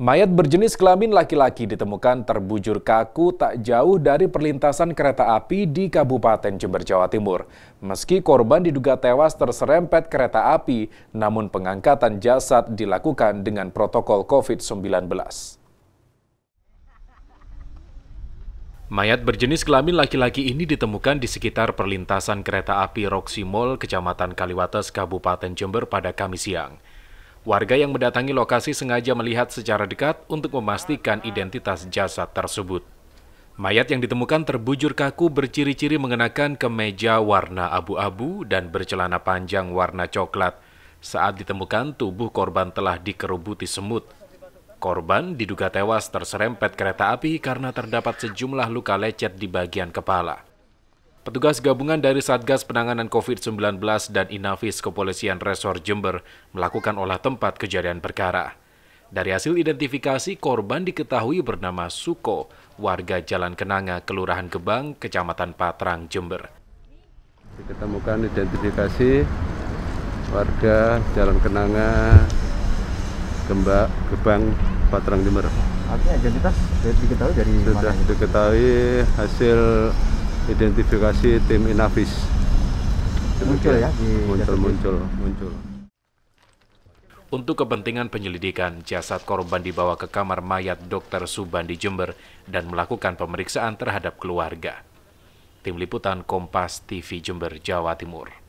Mayat berjenis kelamin laki-laki ditemukan terbujur kaku tak jauh dari perlintasan kereta api di Kabupaten Jember, Jawa Timur. Meski korban diduga tewas terserempet kereta api, namun pengangkatan jasad dilakukan dengan protokol COVID-19. Mayat berjenis kelamin laki-laki ini ditemukan di sekitar perlintasan kereta api Roxy Mall, Kecamatan Kaliwates, Kabupaten Jember pada Kamis siang. Warga yang mendatangi lokasi sengaja melihat secara dekat untuk memastikan identitas jasad tersebut. Mayat yang ditemukan terbujur kaku berciri-ciri mengenakan kemeja warna abu-abu dan bercelana panjang warna coklat. Saat ditemukan, tubuh korban telah dikerubuti semut. Korban diduga tewas terserempet kereta api karena terdapat sejumlah luka lecet di bagian kepala. Petugas gabungan dari Satgas Penanganan COVID-19 dan Inavis Kepolisian Resor Jember melakukan olah tempat kejadian perkara. Dari hasil identifikasi, korban diketahui bernama Suko, warga Jalan Kenanga, Kelurahan Gebang, Kecamatan Patrang, Jember. Diketemukan identifikasi warga Jalan Kenanga, Gemba, Gebang, Patrang, Jember. Artinya identitas diketahui dari Sudah mana? Sudah diketahui hasil identifikasi tim Inavis. Muncul ya? Muncul-muncul. muncul. Untuk kepentingan penyelidikan, jasad korban dibawa ke kamar mayat Dr. Subandi Jember dan melakukan pemeriksaan terhadap keluarga. Tim Liputan Kompas TV Jember, Jawa Timur.